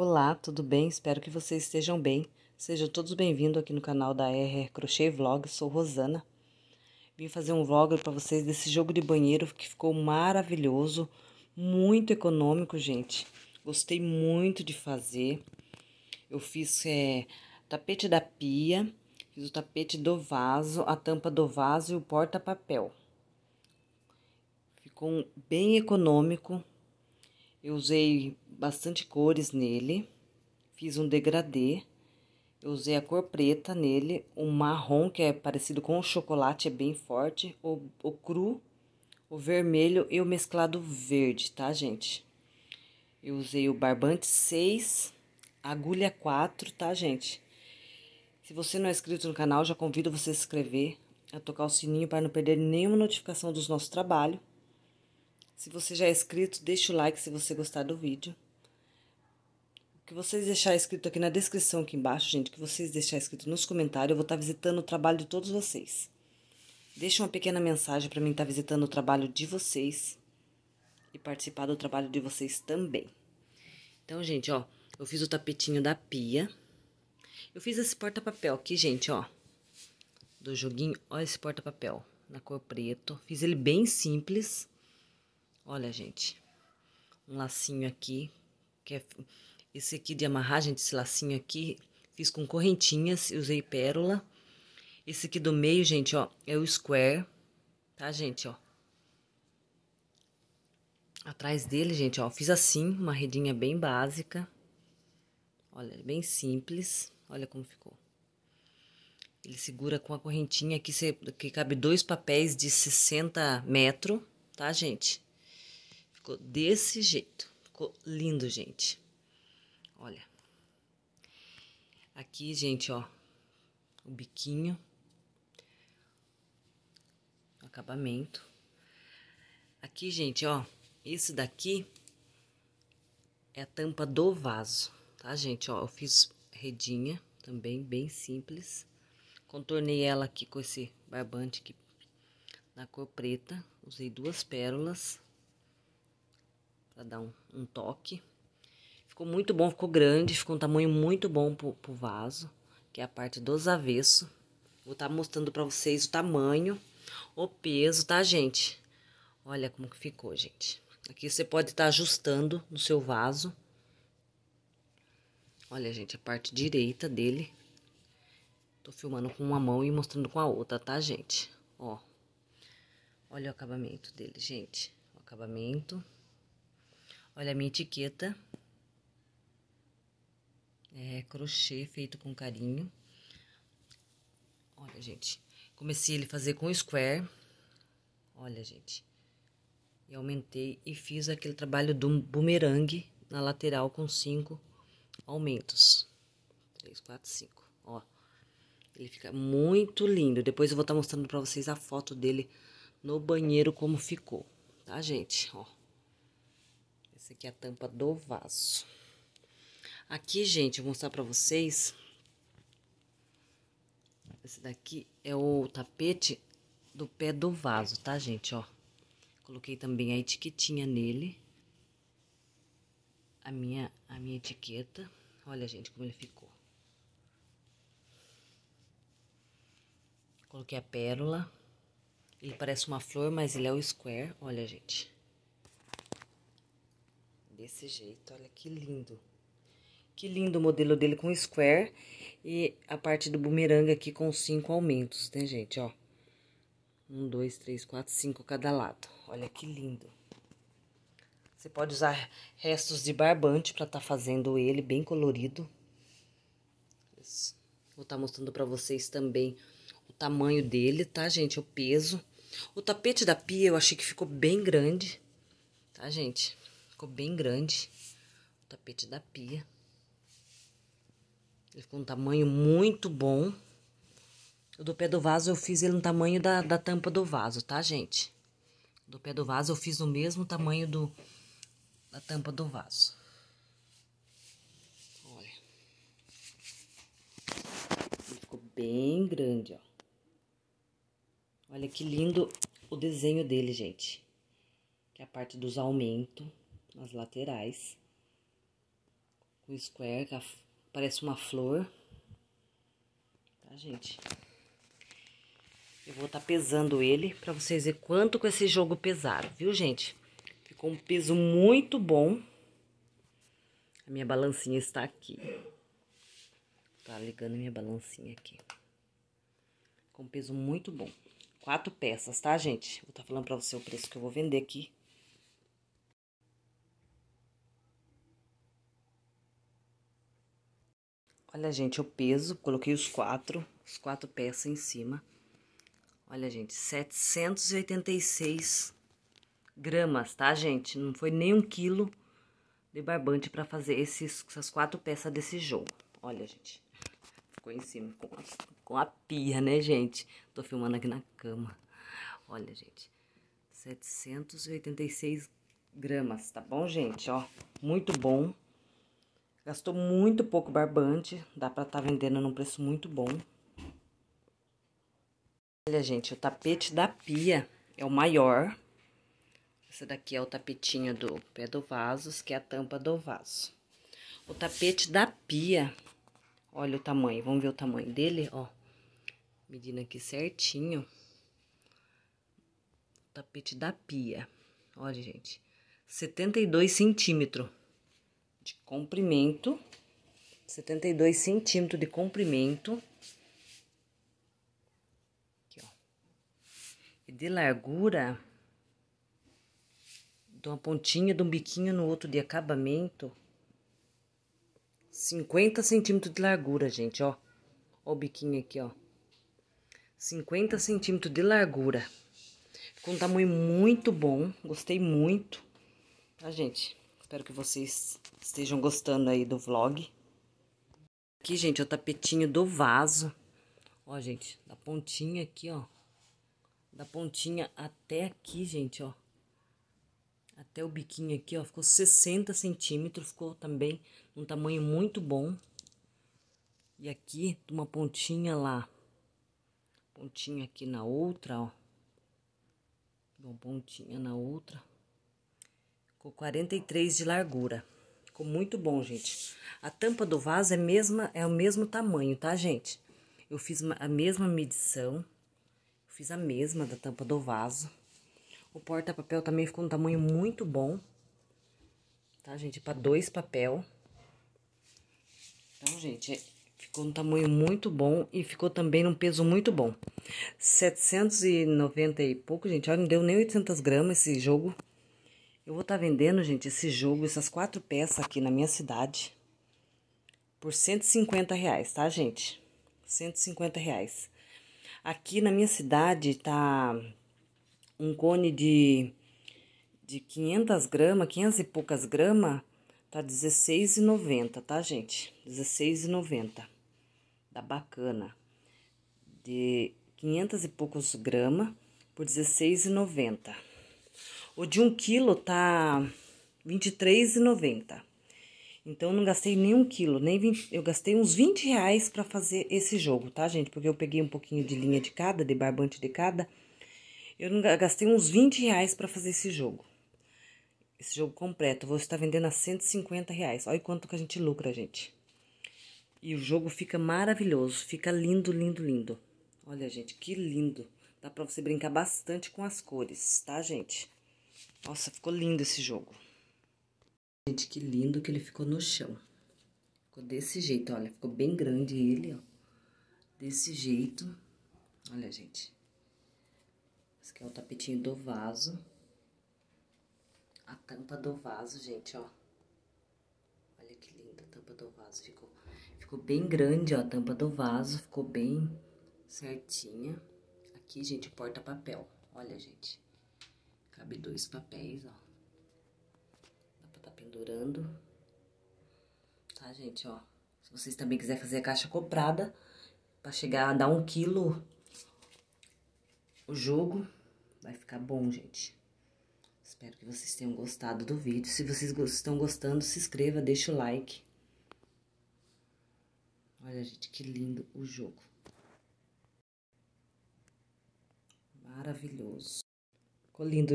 Olá, tudo bem? Espero que vocês estejam bem. Sejam todos bem-vindos aqui no canal da RR Crochê Vlog. Sou Rosana. Vim fazer um vlog para vocês desse jogo de banheiro que ficou maravilhoso, muito econômico, gente. Gostei muito de fazer. Eu fiz é, tapete da pia, fiz o tapete do vaso, a tampa do vaso e o porta-papel. Ficou bem econômico. Eu usei bastante cores nele, fiz um degradê, eu usei a cor preta nele, o marrom que é parecido com o chocolate, é bem forte, o, o cru, o vermelho e o mesclado verde, tá, gente? Eu usei o barbante 6, agulha 4, tá, gente? Se você não é inscrito no canal, já convido você a se inscrever, a tocar o sininho para não perder nenhuma notificação dos nossos trabalhos. Se você já é inscrito, deixa o like se você gostar do vídeo que vocês deixar escrito aqui na descrição aqui embaixo, gente, que vocês deixar escrito nos comentários, eu vou estar tá visitando o trabalho de todos vocês. Deixa uma pequena mensagem para mim estar tá visitando o trabalho de vocês e participar do trabalho de vocês também. Então, gente, ó, eu fiz o tapetinho da pia. Eu fiz esse porta-papel aqui, gente, ó, do joguinho. Olha esse porta-papel na cor preto. Fiz ele bem simples. Olha, gente, um lacinho aqui, que é esse aqui de amarragem desse lacinho aqui, fiz com correntinhas e usei pérola. Esse aqui do meio, gente, ó, é o square, tá, gente, ó. Atrás dele, gente, ó, fiz assim, uma redinha bem básica. Olha, é bem simples. Olha como ficou. Ele segura com a correntinha aqui, que cabe dois papéis de 60 metros, tá, gente? Ficou desse jeito. Ficou lindo, gente. Olha. Aqui, gente, ó, o biquinho. O acabamento. Aqui, gente, ó, esse daqui é a tampa do vaso, tá, gente? Ó, eu fiz redinha também, bem simples. Contornei ela aqui com esse barbante aqui na cor preta. Usei duas pérolas para dar um, um toque. Ficou muito bom, ficou grande, ficou um tamanho muito bom pro, pro vaso, que é a parte dos avesso. Vou estar tá mostrando pra vocês o tamanho, o peso, tá, gente? Olha como que ficou, gente. Aqui você pode estar tá ajustando no seu vaso. Olha, gente, a parte direita dele. Tô filmando com uma mão e mostrando com a outra, tá, gente? Ó. Olha o acabamento dele, gente. O acabamento. Olha a minha etiqueta. É crochê feito com carinho. Olha, gente. Comecei ele fazer com square. Olha, gente. E aumentei e fiz aquele trabalho do bumerangue na lateral com cinco aumentos. Três, quatro, cinco. Ó. Ele fica muito lindo. Depois eu vou estar tá mostrando pra vocês a foto dele no banheiro como ficou. Tá, gente? Ó. Essa aqui é a tampa do vaso. Aqui, gente, vou mostrar pra vocês. Esse daqui é o tapete do pé do vaso, tá, gente? Ó, coloquei também a etiquetinha nele. A minha, a minha etiqueta. Olha, gente, como ele ficou. Coloquei a pérola. Ele parece uma flor, mas ele é o square. Olha, gente. Desse jeito, olha que lindo. Que lindo o modelo dele com square. E a parte do bumerangue aqui com cinco aumentos, né, gente? Ó. Um, dois, três, quatro, cinco cada lado. Olha que lindo. Você pode usar restos de barbante para estar tá fazendo ele bem colorido. Vou estar tá mostrando para vocês também o tamanho dele, tá, gente? O peso. O tapete da pia eu achei que ficou bem grande, tá, gente? Ficou bem grande o tapete da pia. Ele ficou um tamanho muito bom. O do pé do vaso eu fiz ele no tamanho da, da tampa do vaso, tá, gente? Do pé do vaso eu fiz no mesmo tamanho do, da tampa do vaso. Olha. Ele ficou bem grande, ó. Olha que lindo o desenho dele, gente. Que é a parte dos aumentos nas laterais. O square, Parece uma flor. Tá, gente? Eu vou estar tá pesando ele para vocês verem quanto com esse jogo pesaram, viu, gente? Ficou um peso muito bom. A minha balancinha está aqui. Tá ligando minha balancinha aqui. Com peso muito bom. Quatro peças, tá, gente? Vou estar tá falando para você o preço que eu vou vender aqui. Olha, gente, o peso, coloquei os quatro, os quatro peças em cima. Olha, gente, 786 gramas, tá, gente? Não foi nem um quilo de barbante para fazer esses, essas quatro peças desse jogo. Olha, gente, ficou em cima com a, com a pia, né, gente? Tô filmando aqui na cama. Olha, gente, 786 gramas, tá bom, gente? Ó, muito bom. Gastou muito pouco barbante, dá pra estar tá vendendo num preço muito bom. Olha, gente, o tapete da pia é o maior. Esse daqui é o tapetinho do pé do vaso, que é a tampa do vaso. O tapete da pia, olha o tamanho, vamos ver o tamanho dele, ó. Medindo aqui certinho. O tapete da pia, olha, gente, 72 centímetros de comprimento, 72 centímetros de comprimento. Aqui, ó. E de largura, de uma pontinha, de um biquinho no outro de acabamento, 50 centímetros de largura, gente, ó. Ó o biquinho aqui, ó. 50 centímetros de largura. Ficou um tamanho muito bom, gostei muito. Tá, gente? Espero que vocês estejam gostando aí do vlog. Aqui, gente, é o tapetinho do vaso. Ó, gente, da pontinha aqui, ó. Da pontinha até aqui, gente, ó. Até o biquinho aqui, ó. Ficou 60 centímetros. Ficou também um tamanho muito bom. E aqui, uma pontinha lá. Pontinha aqui na outra, ó. Uma pontinha na outra. Ficou 43 de largura. Ficou muito bom, gente. A tampa do vaso é, mesma, é o mesmo tamanho, tá, gente? Eu fiz a mesma medição. Fiz a mesma da tampa do vaso. O porta-papel também ficou um tamanho muito bom. Tá, gente? Para dois papel. Então, gente, ficou um tamanho muito bom e ficou também num peso muito bom. 790 e pouco, gente. Olha, não deu nem 800 gramas esse jogo. Eu vou estar tá vendendo, gente, esse jogo, essas quatro peças aqui na minha cidade, por 150 reais, tá, gente? 150 reais. Aqui na minha cidade tá um cone de, de 500 gramas, 500 e poucas gramas, tá R$16,90, tá, gente? R$16,90. Tá bacana. De 500 e poucos gramas por R$16,90. O de 1 um quilo tá R$ 23,90. Então, não gastei nem um quilo, nem 20, eu gastei uns 20 reais pra fazer esse jogo, tá, gente? Porque eu peguei um pouquinho de linha de cada, de barbante de cada. Eu não, gastei uns 20 reais pra fazer esse jogo. Esse jogo completo, vou estar tá vendendo a 150 reais. Olha quanto que a gente lucra, gente. E o jogo fica maravilhoso, fica lindo, lindo, lindo. Olha, gente, que lindo. Dá pra você brincar bastante com as cores, tá, gente? Nossa, ficou lindo esse jogo. Gente, que lindo que ele ficou no chão. Ficou desse jeito, olha. Ficou bem grande ele, ó. Desse jeito. Olha, gente. Esse aqui é o tapetinho do vaso. A tampa do vaso, gente, ó. Olha que linda a tampa do vaso. Ficou, ficou bem grande, ó, a tampa do vaso. Ficou bem certinha. Aqui, gente, porta-papel. Olha, gente. Cabe dois papéis, ó. Dá pra tá pendurando. Tá, gente, ó. Se vocês também quiserem fazer a caixa comprada, pra chegar a dar um quilo o jogo, vai ficar bom, gente. Espero que vocês tenham gostado do vídeo. Se vocês estão gostando, se inscreva, deixa o like. Olha, gente, que lindo o jogo. Maravilhoso. Ficou lindo.